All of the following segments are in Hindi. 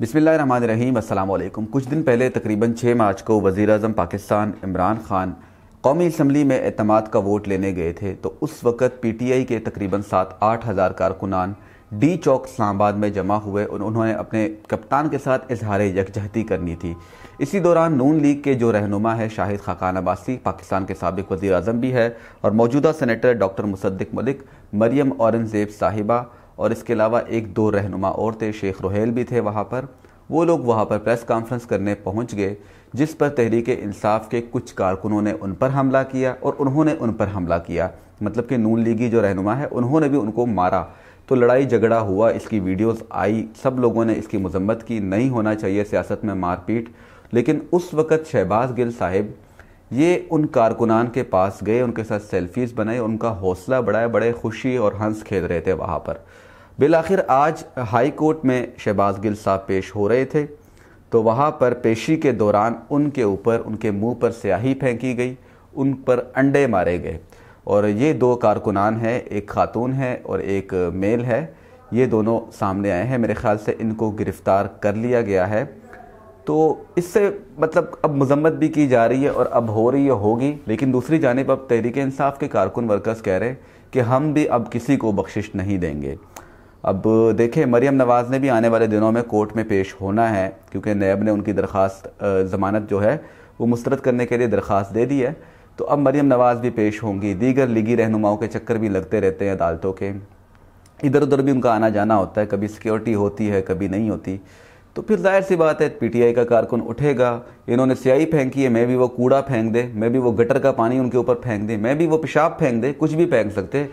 बिसमीम कुछ दिन पहले तकरीबन छः मार्च को वज़ी अजम पाकिस्तान इमरान खान कौमी इसम्बली में अतमाद का वोट लेने गए थे तो उस वक़्त पी टी आई के तकरीबन सात आठ हज़ार कारकुनान डी चौक इस्लामाबाद में जमा हुए और उन्होंने अपने कप्तान के साथ इजहार यकजहती करनी थी इसी दौरान नून लीग के जो रहनुमा है शाहिद खाकान अब्बासी पाकिस्तान के सबक वज़ी अजम भी है और मौजूदा सनेटर डॉक्टर मुसद्दिक मलिक मरियम औरंगज़ेब साहिबा और इसके अलावा एक दो रहनुमा और थे शेख रोहेल भी थे वहाँ पर वो लोग वहाँ पर प्रेस कॉन्फ्रेंस करने पहुँच गए जिस पर तहरीक इंसाफ के कुछ कारकुनों ने उन पर हमला किया और उन्होंने उन पर हमला किया मतलब कि नून लीगी जो रहनुमा है उन्होंने भी उनको मारा तो लड़ाई झगड़ा हुआ इसकी वीडियोस आई सब लोगों ने इसकी मजम्मत की नहीं होना चाहिए सियासत में मारपीट लेकिन उस वक़्त शहबाज गिल साहिब ये उन कारकुनान के पास गए उनके साथ सेल्फीज़ बनाए उनका हौसला बढ़ाए बड़े खुशी और हंस खेल रहे थे वहाँ पर बिल आखिर आज हाई कोर्ट में शहबाज गिल साहब पेश हो रहे थे तो वहाँ पर पेशी के दौरान उनके ऊपर उनके मुंह पर स्याही फेंकी गई उन पर अंडे मारे गए और ये दो कारकुनान हैं एक खातून है और एक मेल है ये दोनों सामने आए हैं मेरे ख्याल से इनको गिरफ़्तार कर लिया गया है तो इससे मतलब अब मजम्मत भी की जा रही है और अब हो रही है होगी लेकिन दूसरी जानब अब तहरीक इंसाफ के कारकुन वर्कर्स कह रहे हैं कि हम भी अब किसी को बख्शिश नहीं देंगे अब देखें मरियम नवाज़ ने भी आने वाले दिनों में कोर्ट में पेश होना है क्योंकि नैब ने उनकी दरख्वास्त ज़मानत जो है वो मुस्तरद करने के लिए दरख्वास्त दे दी है तो अब मरियम नवाज़ भी पेश होंगी दीगर लीगी रहनुमाओं के चक्कर भी लगते रहते हैं अदालतों के इधर उधर भी उनका आना जाना होता है कभी सिक्योरिटी होती है कभी नहीं होती तो फिर जाहिर सी बात है पीटीआई का कारकुन उठेगा इन्होंने स्याही फेंकी है मैं भी वो कूड़ा फेंक दे मैं भी वो गटर का पानी उनके ऊपर फेंक दे मैं भी वो पेशाब फेंक दे कुछ भी फेंक सकते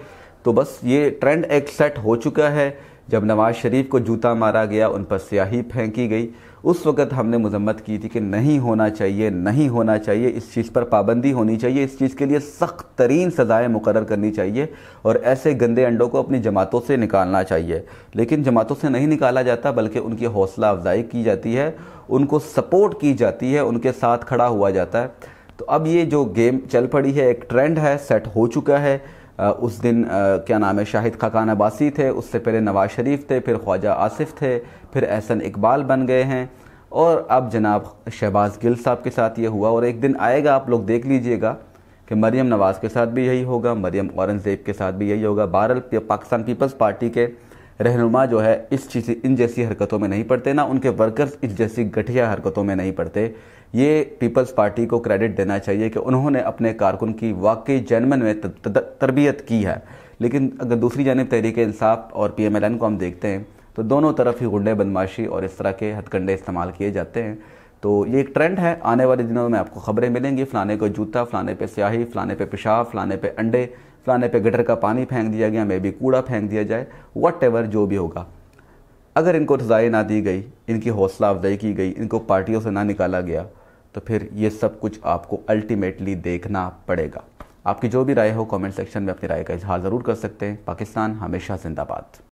तो बस ये ट्रेंड एक सेट हो चुका है जब नवाज शरीफ को जूता मारा गया उन पर स्याही फेंकी गई उस वक़्त हमने मजम्मत की थी कि नहीं होना चाहिए नहीं होना चाहिए इस चीज़ पर पाबंदी होनी चाहिए इस चीज़ के लिए सख्त तरीन सज़ाएँ मुकर करनी चाहिए और ऐसे गंदे अंडों को अपनी जमातों से निकालना चाहिए लेकिन जमातों से नहीं निकाला जाता बल्कि उनकी हौसला अफजाई की जाती है उनको सपोर्ट की जाती है उनके साथ खड़ा हुआ जाता है तो अब ये जो गेम चल पड़ी है एक ट्रेंड है सेट हो चुका है उस दिन क्या नाम है शाहिद खकान अब्बासी थे उससे पहले नवाज शरीफ थे फिर ख्वाजा आसिफ थे फिर एहसन इकबाल बन गए हैं और अब जनाब शहबाज गिल साहब के साथ ये हुआ और एक दिन आएगा आप लोग देख लीजिएगा कि मरीम नवाज़ के साथ भी यही होगा मरीम औरंगज़ेब के साथ भी यही होगा बहरल पाकिस्तान पीपल्स पार्टी के रहनुमा जो है इस चीज़ इन जैसी हरकतों में नहीं पड़ते ना उनके वर्कर्स इस जैसी घटिया हरकतों में नहीं पड़ते ये पीपल्स पार्टी को क्रेडिट देना चाहिए कि उन्होंने अपने कारकुन की वाकई जैनमन में तरबियत की है लेकिन अगर दूसरी जानब तहरीक इंसाफ और पी एम एल एन को हम देखते हैं तो दोनों तरफ ही गुंडे बदमाशी और इस तरह के हथकंडे इस्तेमाल किए जाते हैं तो ये एक ट्रेंड है आने वाले दिनों में आपको खबरें मिलेंगी फ़लाने को जूता फ़लाने पे स्याही फ़लाने पे पेशाब फ़लाने पे अंडे फलाने पे गटर का पानी फेंक दिया गया मे बी कूड़ा फेंक दिया जाए वट एवर जो भी होगा अगर इनको रजाई ना दी गई इनकी हौसला अफजाई की गई इनको पार्टियों से ना निकाला गया तो फिर ये सब कुछ आपको अल्टीमेटली देखना पड़ेगा आपकी जो भी राय हो कमेंट सेक्शन में अपनी राय का इजहार ज़रूर कर सकते हैं पाकिस्तान हमेशा जिंदाबाद